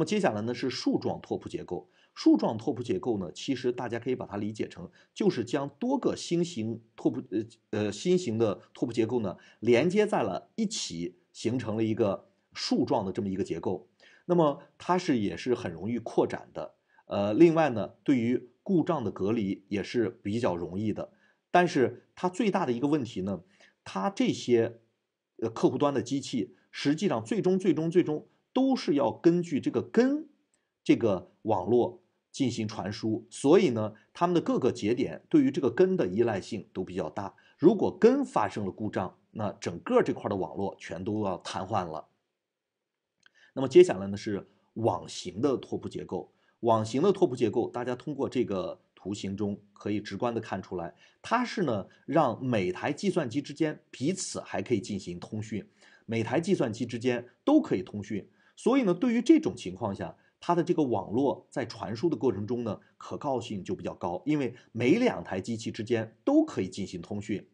那么接下来呢是树状拓扑结构。树状拓扑结构呢，其实大家可以把它理解成，就是将多个新型拓扑呃呃新型的拓扑结构呢连接在了一起，形成了一个树状的这么一个结构。那么它是也是很容易扩展的。呃，另外呢，对于故障的隔离也是比较容易的。但是它最大的一个问题呢，它这些呃客户端的机器实际上最终最终最终。都是要根据这个根，这个网络进行传输，所以呢，它们的各个节点对于这个根的依赖性都比较大。如果根发生了故障，那整个这块的网络全都要瘫痪了。那么接下来呢是网形的拓扑结构，网形的拓扑结构，大家通过这个图形中可以直观的看出来，它是呢让每台计算机之间彼此还可以进行通讯，每台计算机之间都可以通讯。所以呢，对于这种情况下，它的这个网络在传输的过程中呢，可靠性就比较高，因为每两台机器之间都可以进行通讯。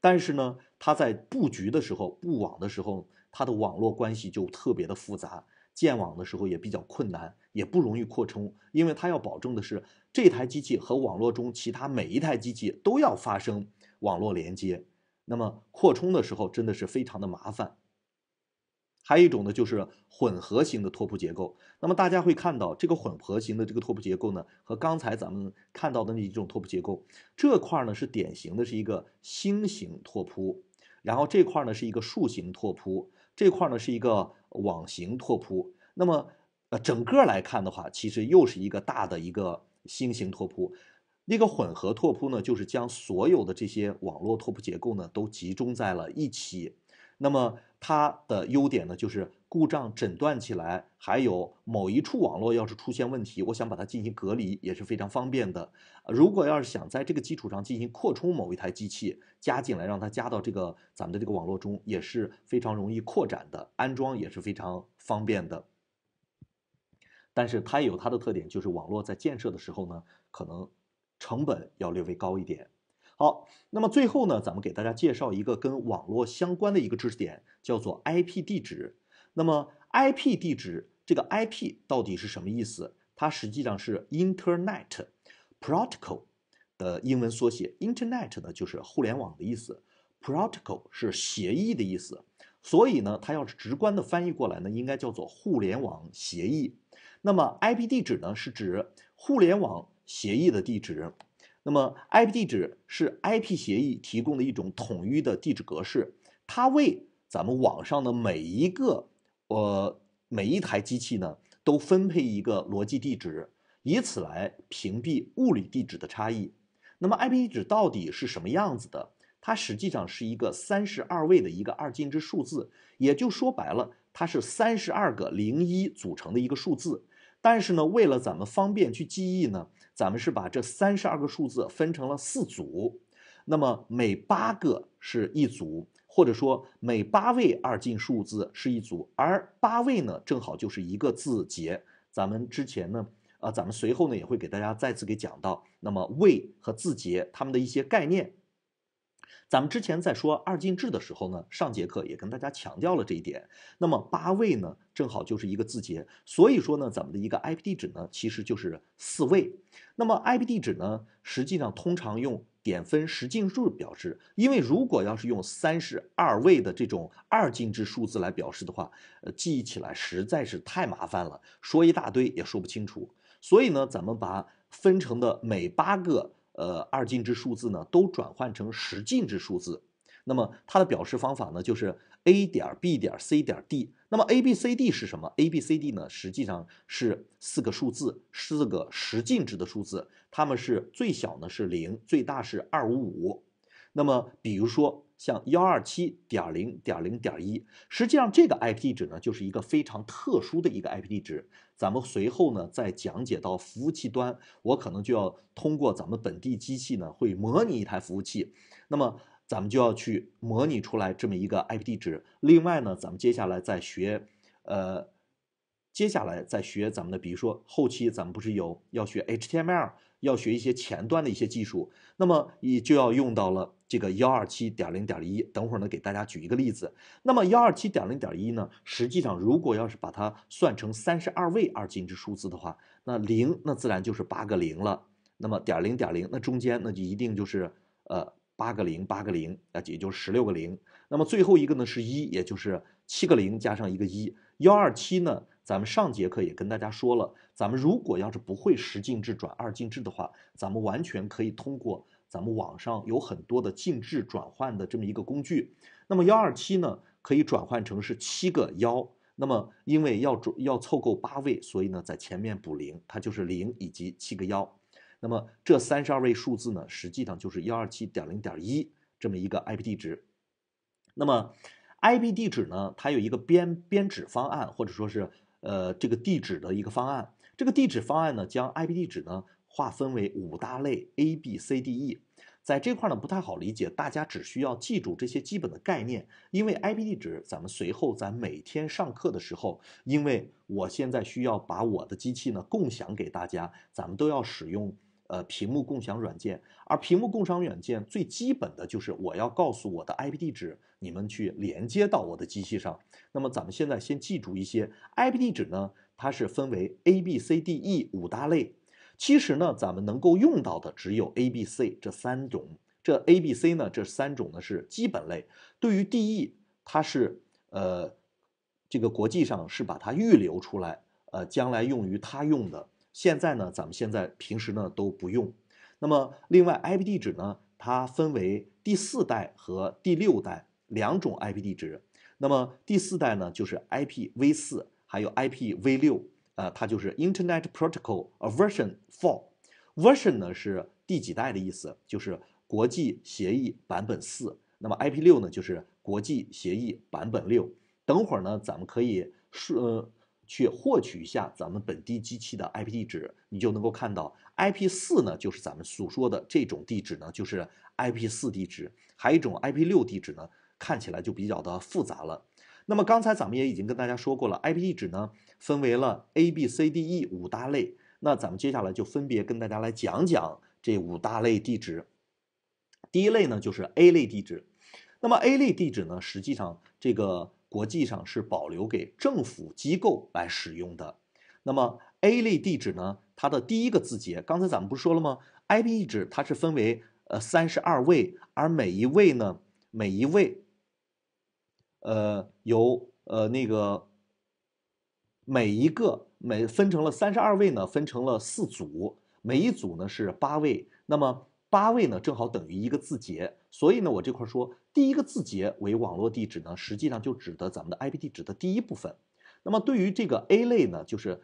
但是呢，它在布局的时候、布网的时候，它的网络关系就特别的复杂，建网的时候也比较困难，也不容易扩充，因为它要保证的是这台机器和网络中其他每一台机器都要发生网络连接。那么，扩充的时候真的是非常的麻烦。还有一种呢，就是混合型的拓扑结构。那么大家会看到，这个混合型的这个拓扑结构呢，和刚才咱们看到的那几种拓扑结构，这块儿呢是典型的是一个星形拓扑，然后这块儿呢是一个树形拓扑，这块儿呢是一个网形拓扑。那么呃，整个来看的话，其实又是一个大的一个星形拓扑。那个混合拓扑呢，就是将所有的这些网络拓扑结构呢，都集中在了一起。那么它的优点呢，就是故障诊断起来，还有某一处网络要是出现问题，我想把它进行隔离，也是非常方便的。如果要是想在这个基础上进行扩充，某一台机器加进来，让它加到这个咱们的这个网络中，也是非常容易扩展的，安装也是非常方便的。但是它也有它的特点，就是网络在建设的时候呢，可能成本要略微高一点。好，那么最后呢，咱们给大家介绍一个跟网络相关的一个知识点，叫做 IP 地址。那么 IP 地址，这个 IP 到底是什么意思？它实际上是 Internet Protocol 的英文缩写。Internet 呢就是互联网的意思，Protocol 是协议的意思。所以呢，它要是直观的翻译过来呢，应该叫做互联网协议。那么 IP 地址呢，是指互联网协议的地址。那么，IP 地址是 IP 协议提供的一种统一的地址格式，它为咱们网上的每一个呃每一台机器呢都分配一个逻辑地址，以此来屏蔽物理地址的差异。那么，IP 地址到底是什么样子的？它实际上是一个三十二位的一个二进制数字，也就说白了，它是三十二个零一组成的一个数字。但是呢，为了咱们方便去记忆呢。咱们是把这三十二个数字分成了四组，那么每八个是一组，或者说每八位二进数字是一组，而八位呢正好就是一个字节。咱们之前呢，啊，咱们随后呢也会给大家再次给讲到，那么位和字节它们的一些概念。咱们之前在说二进制的时候呢，上节课也跟大家强调了这一点。那么八位呢，正好就是一个字节，所以说呢，咱们的一个 IP 地址呢，其实就是四位。那么 IP 地址呢，实际上通常用点分十进制表示，因为如果要是用三十二位的这种二进制数字来表示的话，呃，记忆起来实在是太麻烦了，说一大堆也说不清楚。所以呢，咱们把分成的每八个。呃，二进制数字呢，都转换成十进制数字。那么它的表示方法呢，就是 A 点 B 点 C 点 D。那么 A B C D 是什么？A B C D 呢，实际上是四个数字，四个十进制的数字。它们是最小呢是零，最大是二五五。那么比如说像幺二七点零点零点一，实际上这个 IP 地址呢，就是一个非常特殊的一个 IP 地址。咱们随后呢，再讲解到服务器端，我可能就要通过咱们本地机器呢，会模拟一台服务器。那么，咱们就要去模拟出来这么一个 IP 地址。另外呢，咱们接下来再学，呃，接下来再学咱们的，比如说后期咱们不是有要学 HTML，要学一些前端的一些技术，那么也就要用到了。这个幺二七点零点一，等会儿呢给大家举一个例子。那么幺二七点零点一呢，实际上如果要是把它算成三十二位二进制数字的话，那零那自然就是八个零了。那么点零点零，那中间那就一定就是呃八个零八个零，那也就是十六个零。那么最后一个呢是一，也就是七个零加上一个一幺二七呢，咱们上节课也跟大家说了，咱们如果要是不会十进制转二进制的话，咱们完全可以通过。咱们网上有很多的进制转换的这么一个工具，那么幺二七呢可以转换成是七个幺，那么因为要要凑够八位，所以呢在前面补零，它就是零以及七个幺，那么这三十二位数字呢，实际上就是幺二七点零点一这么一个 IP 地址。那么 IP 地址呢，它有一个编编址方案，或者说是呃这个地址的一个方案，这个地址方案呢，将 IP 地址呢。划分为五大类 A、B、C、D、E，在这块呢不太好理解，大家只需要记住这些基本的概念。因为 IP 地址，咱们随后在每天上课的时候，因为我现在需要把我的机器呢共享给大家，咱们都要使用呃屏幕共享软件，而屏幕共享软件最基本的就是我要告诉我的 IP 地址，你们去连接到我的机器上。那么咱们现在先记住一些 IP 地址呢，它是分为 A、B、C、D、E 五大类。其实呢，咱们能够用到的只有 A、B、C 这三种。这 A、B、C 呢，这三种呢是基本类。对于 D、E，它是呃，这个国际上是把它预留出来，呃，将来用于它用的。现在呢，咱们现在平时呢都不用。那么，另外 IP 地址呢，它分为第四代和第六代两种 IP 地址。那么第四代呢，就是 IPv 四，还有 IPv 六。呃，它就是 Internet Protocol a version four，version 呢是第几代的意思，就是国际协议版本四。那么 IP 六呢，就是国际协议版本六。等会儿呢，咱们可以顺，呃去获取一下咱们本地机器的 IP 地址，你就能够看到 IP 四呢，就是咱们所说的这种地址呢，就是 IP 四地址。还有一种 IP 六地址呢，看起来就比较的复杂了。那么刚才咱们也已经跟大家说过了，IP 地址呢分为了 A、B、C、D、E 五大类。那咱们接下来就分别跟大家来讲讲这五大类地址。第一类呢就是 A 类地址。那么 A 类地址呢，实际上这个国际上是保留给政府机构来使用的。那么 A 类地址呢，它的第一个字节，刚才咱们不是说了吗？IP 地址它是分为呃三十二位，而每一位呢，每一位。呃，由呃那个每一个每分成了三十二位呢，分成了四组，每一组呢是八位，那么八位呢正好等于一个字节，所以呢我这块说第一个字节为网络地址呢，实际上就指的咱们的 IP 地址的第一部分。那么对于这个 A 类呢，就是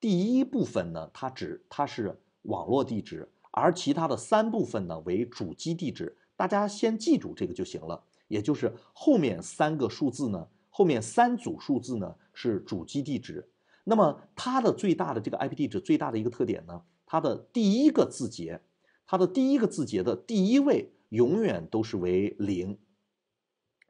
第一部分呢，它指它是网络地址，而其他的三部分呢为主机地址，大家先记住这个就行了。也就是后面三个数字呢，后面三组数字呢是主机地址。那么它的最大的这个 IP 地址最大的一个特点呢，它的第一个字节，它的第一个字节的第一位永远都是为零。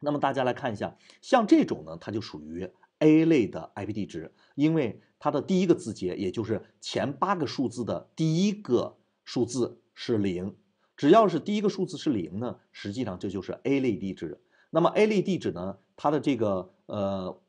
那么大家来看一下，像这种呢，它就属于 A 类的 IP 地址，因为它的第一个字节，也就是前八个数字的第一个数字是零。只要是第一个数字是零呢，实际上这就是 A 类地址。那么 A 类地址呢，它的这个呃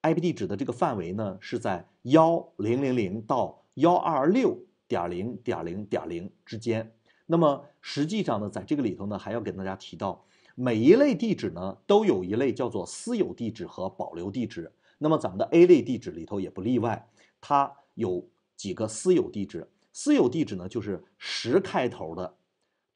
IP 地址的这个范围呢是在幺零零零到幺二六点零点零点零之间。那么实际上呢，在这个里头呢，还要给大家提到，每一类地址呢都有一类叫做私有地址和保留地址。那么咱们的 A 类地址里头也不例外，它有几个私有地址。私有地址呢，就是十开头的。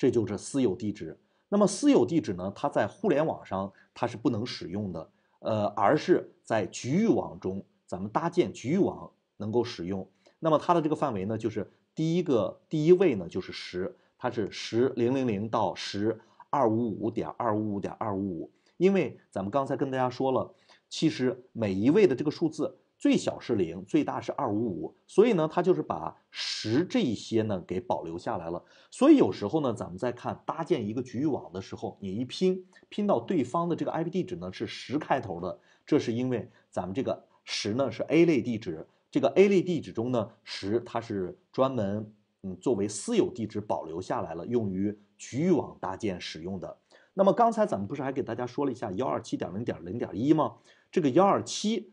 这就是私有地址。那么私有地址呢？它在互联网上它是不能使用的，呃，而是在局域网中，咱们搭建局域网能够使用。那么它的这个范围呢，就是第一个第一位呢就是十，它是十零零零到十二五五点二五五点二五五。因为咱们刚才跟大家说了，其实每一位的这个数字。最小是零，最大是二五五，所以呢，它就是把十这一些呢给保留下来了。所以有时候呢，咱们在看搭建一个局域网的时候，你一拼拼到对方的这个 IP 地址呢是十开头的，这是因为咱们这个十呢是 A 类地址，这个 A 类地址中呢十它是专门嗯作为私有地址保留下来了，用于局域网搭建使用的。那么刚才咱们不是还给大家说了一下幺二七点零点零点一吗？这个幺二七。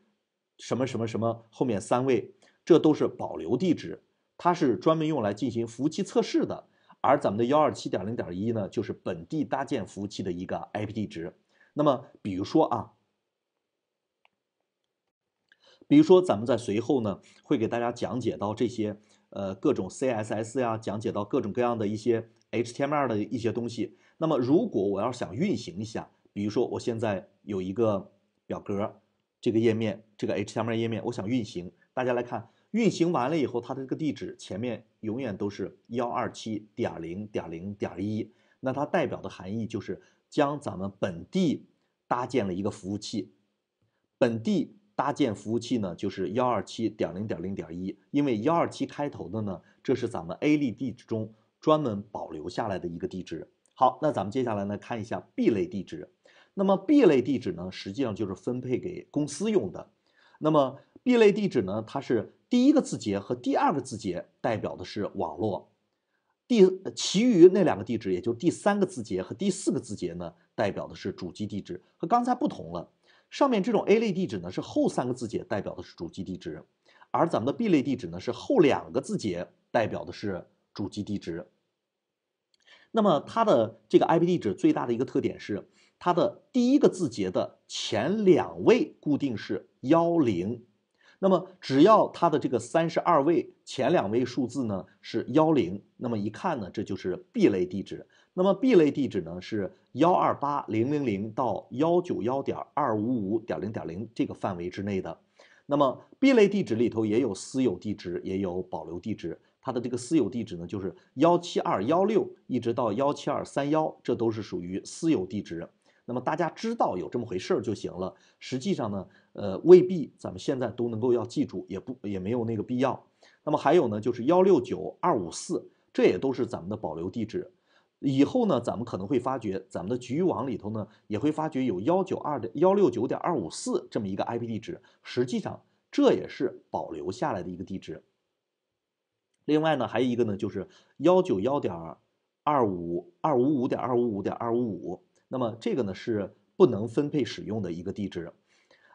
什么什么什么后面三位，这都是保留地址，它是专门用来进行服务器测试的。而咱们的幺二七点零点一呢，就是本地搭建服务器的一个 IP 地址。那么，比如说啊，比如说咱们在随后呢会给大家讲解到这些呃各种 CSS 呀，讲解到各种各样的一些 HTML 的一些东西。那么，如果我要想运行一下，比如说我现在有一个表格。这个页面，这个 HTML 页面，我想运行。大家来看，运行完了以后，它的这个地址前面永远都是幺二七点零点零点一。那它代表的含义就是将咱们本地搭建了一个服务器。本地搭建服务器呢，就是幺二七点零点零点一。因为幺二七开头的呢，这是咱们 A 类地址中专门保留下来的一个地址。好，那咱们接下来呢，看一下 B 类地址。那么 B 类地址呢，实际上就是分配给公司用的。那么 B 类地址呢，它是第一个字节和第二个字节代表的是网络，第其余那两个地址，也就第三个字节和第四个字节呢，代表的是主机地址，和刚才不同了。上面这种 A 类地址呢，是后三个字节代表的是主机地址，而咱们的 B 类地址呢，是后两个字节代表的是主机地址。那么它的这个 IP 地址最大的一个特点是。它的第一个字节的前两位固定是幺零，那么只要它的这个三十二位前两位数字呢是幺零，那么一看呢，这就是 B 类地址。那么 B 类地址呢是幺二八零零零到幺九幺点二五五点零点零这个范围之内的。那么 B 类地址里头也有私有地址，也有保留地址。它的这个私有地址呢，就是幺七二幺六一直到幺七二三幺，这都是属于私有地址。那么大家知道有这么回事儿就行了。实际上呢，呃，未必咱们现在都能够要记住，也不也没有那个必要。那么还有呢，就是幺六九二五四，这也都是咱们的保留地址。以后呢，咱们可能会发觉，咱们的局域网里头呢，也会发觉有幺九二的幺六九点二五四这么一个 IP 地址，实际上这也是保留下来的一个地址。另外呢，还有一个呢，就是幺九幺点二五二五五点二五五点二五五。那么这个呢是不能分配使用的一个地址，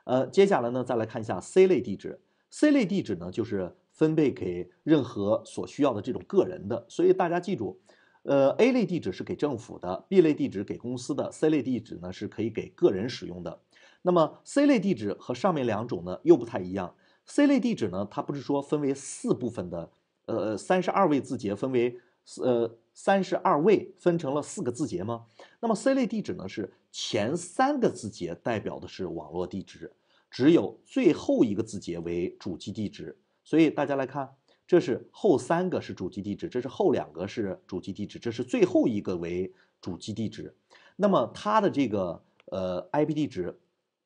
呃，接下来呢再来看一下 C 类地址。C 类地址呢就是分配给任何所需要的这种个人的，所以大家记住，呃，A 类地址是给政府的，B 类地址给公司的，C 类地址呢是可以给个人使用的。那么 C 类地址和上面两种呢又不太一样，C 类地址呢它不是说分为四部分的，呃，三十二位字节分为呃。三十二位分成了四个字节吗？那么 C 类地址呢？是前三个字节代表的是网络地址，只有最后一个字节为主机地址。所以大家来看，这是后三个是主机地址，这是后两个是主机地址，这是最后一个为主机地址。那么它的这个呃 IP 地址，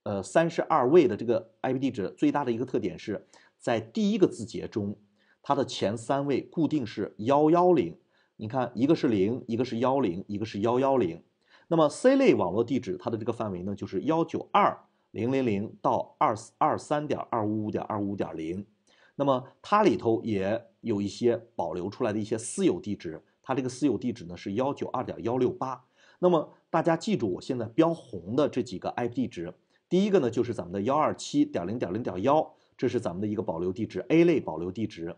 呃三十二位的这个 IP 地址最大的一个特点是，在第一个字节中，它的前三位固定是幺幺零。你看，一个是零，一个是幺零，一个是幺幺零，那么 C 类网络地址它的这个范围呢，就是幺九二零零零到二二三点二五五点二五点零，那么它里头也有一些保留出来的一些私有地址，它这个私有地址呢是幺九二点幺六八，那么大家记住我现在标红的这几个 IP 地址，第一个呢就是咱们的幺二七点零点零点幺，这是咱们的一个保留地址，A 类保留地址。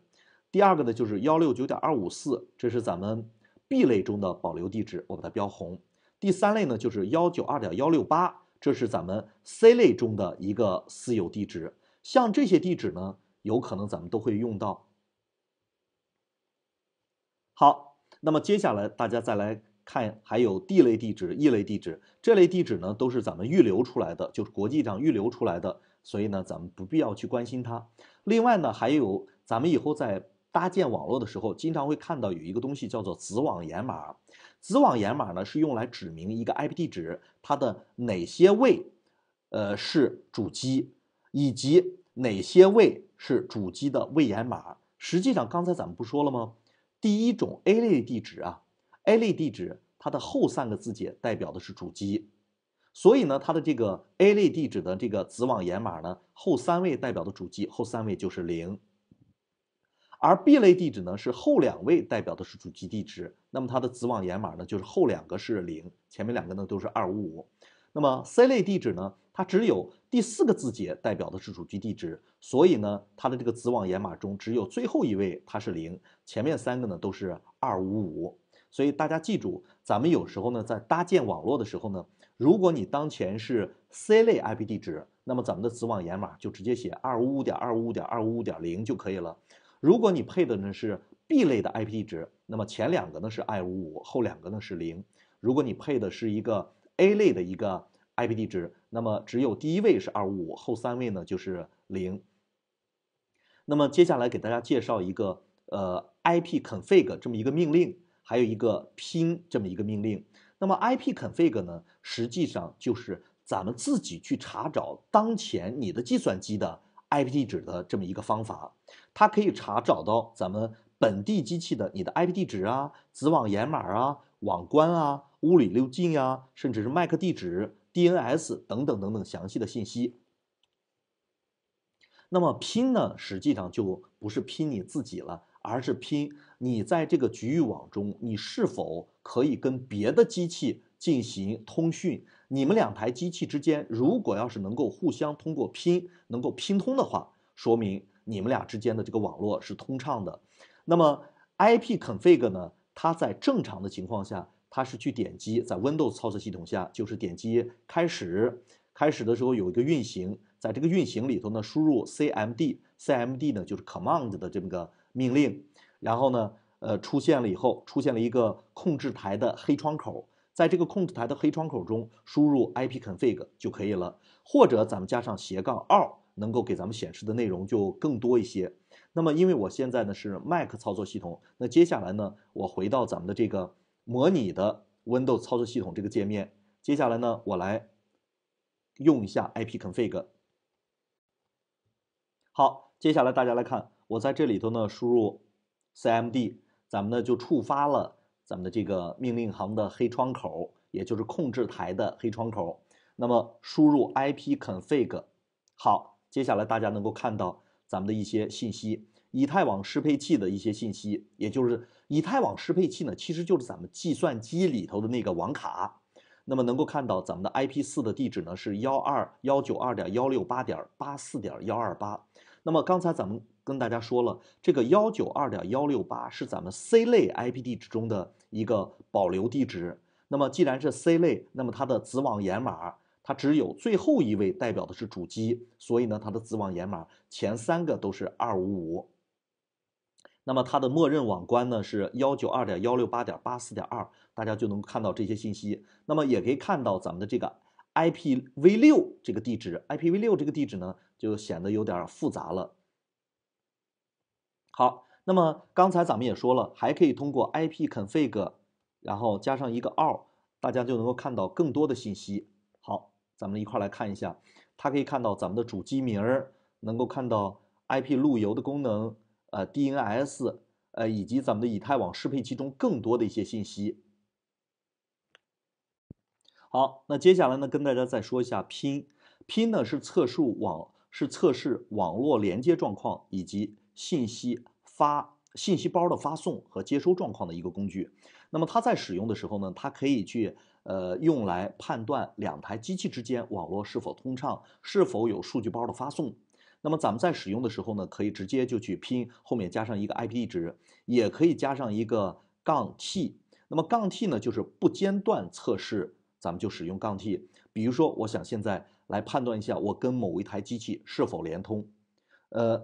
第二个呢，就是幺六九点二五四，这是咱们 B 类中的保留地址，我把它标红。第三类呢，就是幺九二点幺六八，这是咱们 C 类中的一个私有地址。像这些地址呢，有可能咱们都会用到。好，那么接下来大家再来看，还有 D 类地址、E 类地址这类地址呢，都是咱们预留出来的，就是国际上预留出来的，所以呢，咱们不必要去关心它。另外呢，还有咱们以后在搭建网络的时候，经常会看到有一个东西叫做子网掩码。子网掩码呢是用来指明一个 IP 地址它的哪些位，呃是主机，以及哪些位是主机的位掩码。实际上刚才咱们不说了吗？第一种 A 类地址啊，A 类地址它的后三个字节代表的是主机，所以呢它的这个 A 类地址的这个子网掩码呢后三位代表的主机，后三位就是零。而 B 类地址呢，是后两位代表的是主机地址，那么它的子网掩码呢，就是后两个是零，前面两个呢都是二五五。那么 C 类地址呢，它只有第四个字节代表的是主机地址，所以呢，它的这个子网掩码中只有最后一位它是零，前面三个呢都是二五五。所以大家记住，咱们有时候呢在搭建网络的时候呢，如果你当前是 C 类 IP 地址，那么咱们的子网掩码就直接写二五五点二五五点二五五点零就可以了。如果你配的呢是 B 类的 IP 地址，那么前两个呢是 I 五五，后两个呢是零。如果你配的是一个 A 类的一个 IP 地址，那么只有第一位是二五五，后三位呢就是零。那么接下来给大家介绍一个呃 IP config 这么一个命令，还有一个拼这么一个命令。那么 IP config 呢，实际上就是咱们自己去查找当前你的计算机的。IP 地址的这么一个方法，它可以查找到咱们本地机器的你的 IP 地址啊、子网掩码啊、网关啊、物理路径呀，甚至是 MAC 地址、DNS 等等等等详细的信息。那么拼呢，实际上就不是拼你自己了，而是拼你在这个局域网中，你是否可以跟别的机器进行通讯。你们两台机器之间，如果要是能够互相通过拼，能够拼通的话，说明你们俩之间的这个网络是通畅的。那么，ipconfig 呢？它在正常的情况下，它是去点击，在 Windows 操作系统下，就是点击开始，开始的时候有一个运行，在这个运行里头呢，输入 cmd，cmd 呢就是 command 的这么个命令，然后呢，呃，出现了以后，出现了一个控制台的黑窗口。在这个控制台的黑窗口中输入 ipconfig 就可以了，或者咱们加上斜杠 r 能够给咱们显示的内容就更多一些。那么，因为我现在呢是 Mac 操作系统，那接下来呢我回到咱们的这个模拟的 Windows 操作系统这个界面。接下来呢我来用一下 ipconfig。好，接下来大家来看，我在这里头呢输入 cmd，咱们呢就触发了。咱们的这个命令行的黑窗口，也就是控制台的黑窗口，那么输入 ip config，好，接下来大家能够看到咱们的一些信息，以太网适配器的一些信息，也就是以太网适配器呢，其实就是咱们计算机里头的那个网卡，那么能够看到咱们的 IP 四的地址呢是幺二幺九二点幺六八点八四点幺二八，那么刚才咱们跟大家说了，这个幺九二点幺六八是咱们 C 类 IP 地址中的。一个保留地址，那么既然是 C 类，那么它的子网掩码，它只有最后一位代表的是主机，所以呢，它的子网掩码前三个都是二五五。那么它的默认网关呢是幺九二点幺六八点八四点二，大家就能够看到这些信息。那么也可以看到咱们的这个 IPv 六这个地址，IPv 六这个地址呢就显得有点复杂了。好。那么刚才咱们也说了，还可以通过 ip config，然后加上一个 all，大家就能够看到更多的信息。好，咱们一块来看一下，它可以看到咱们的主机名儿，能够看到 IP 路由的功能，呃 DNS，呃以及咱们的以太网适配器中更多的一些信息。好，那接下来呢，跟大家再说一下 p i n p i n 呢是测数网，是测试网络连接状况以及信息。发信息包的发送和接收状况的一个工具。那么它在使用的时候呢，它可以去呃用来判断两台机器之间网络是否通畅，是否有数据包的发送。那么咱们在使用的时候呢，可以直接就去拼后面加上一个 IP 地址，也可以加上一个杠 T。那么杠 T 呢，就是不间断测试，咱们就使用杠 T。比如说，我想现在来判断一下我跟某一台机器是否连通，呃。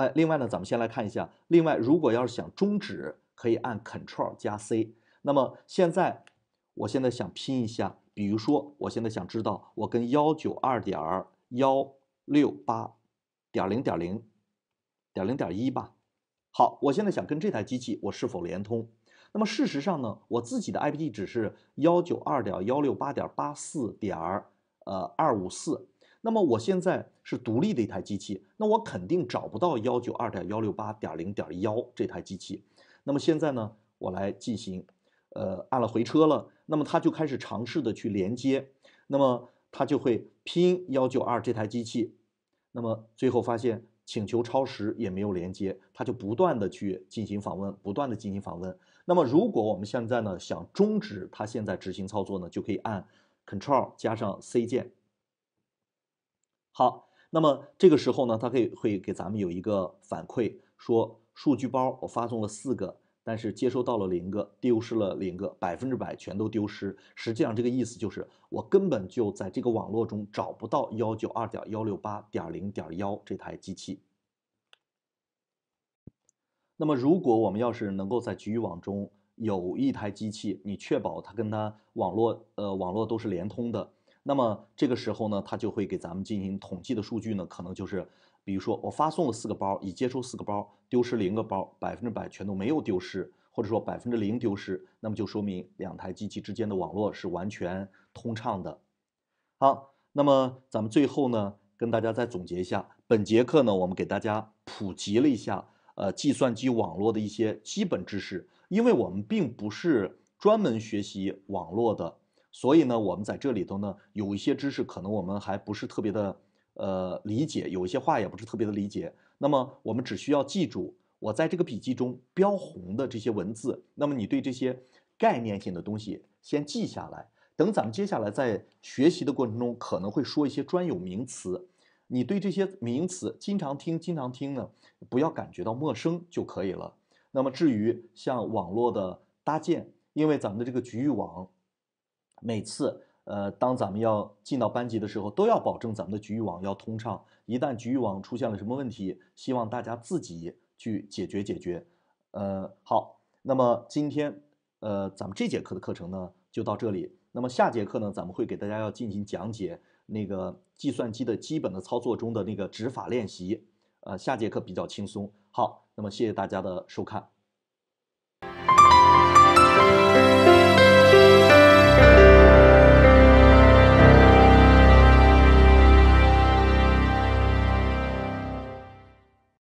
哎，另外呢，咱们先来看一下。另外，如果要是想终止，可以按 Ctrl 加 C。那么现在，我现在想拼一下，比如说，我现在想知道我跟幺九二点幺六八点零点零点零点一吧。好，我现在想跟这台机器我是否连通？那么事实上呢，我自己的 IP 地址是幺九二点幺六八点八四点呃二五四。那么我现在是独立的一台机器，那我肯定找不到幺九二点幺六八点零点幺这台机器。那么现在呢，我来进行，呃，按了回车了，那么它就开始尝试的去连接，那么它就会拼幺九二这台机器，那么最后发现请求超时也没有连接，它就不断的去进行访问，不断的进行访问。那么如果我们现在呢想终止它现在执行操作呢，就可以按 Control 加上 C 键。好，那么这个时候呢，它可以会给咱们有一个反馈，说数据包我发送了四个，但是接收到了零个，丢失了零个，百分之百全都丢失。实际上，这个意思就是我根本就在这个网络中找不到幺九二点幺六八点零点幺这台机器。那么，如果我们要是能够在局域网中有一台机器，你确保它跟它网络呃网络都是连通的。那么这个时候呢，它就会给咱们进行统计的数据呢，可能就是，比如说我发送了四个包，已接收四个包，丢失零个包，百分之百全都没有丢失，或者说百分之零丢失，那么就说明两台机器之间的网络是完全通畅的。好，那么咱们最后呢，跟大家再总结一下，本节课呢，我们给大家普及了一下，呃，计算机网络的一些基本知识，因为我们并不是专门学习网络的。所以呢，我们在这里头呢，有一些知识可能我们还不是特别的，呃，理解；有一些话也不是特别的理解。那么我们只需要记住我在这个笔记中标红的这些文字。那么你对这些概念性的东西先记下来，等咱们接下来在学习的过程中可能会说一些专有名词，你对这些名词经常听、经常听呢，不要感觉到陌生就可以了。那么至于像网络的搭建，因为咱们的这个局域网。每次，呃，当咱们要进到班级的时候，都要保证咱们的局域网要通畅。一旦局域网出现了什么问题，希望大家自己去解决解决。呃，好，那么今天，呃，咱们这节课的课程呢，就到这里。那么下节课呢，咱们会给大家要进行讲解那个计算机的基本的操作中的那个指法练习。呃，下节课比较轻松。好，那么谢谢大家的收看。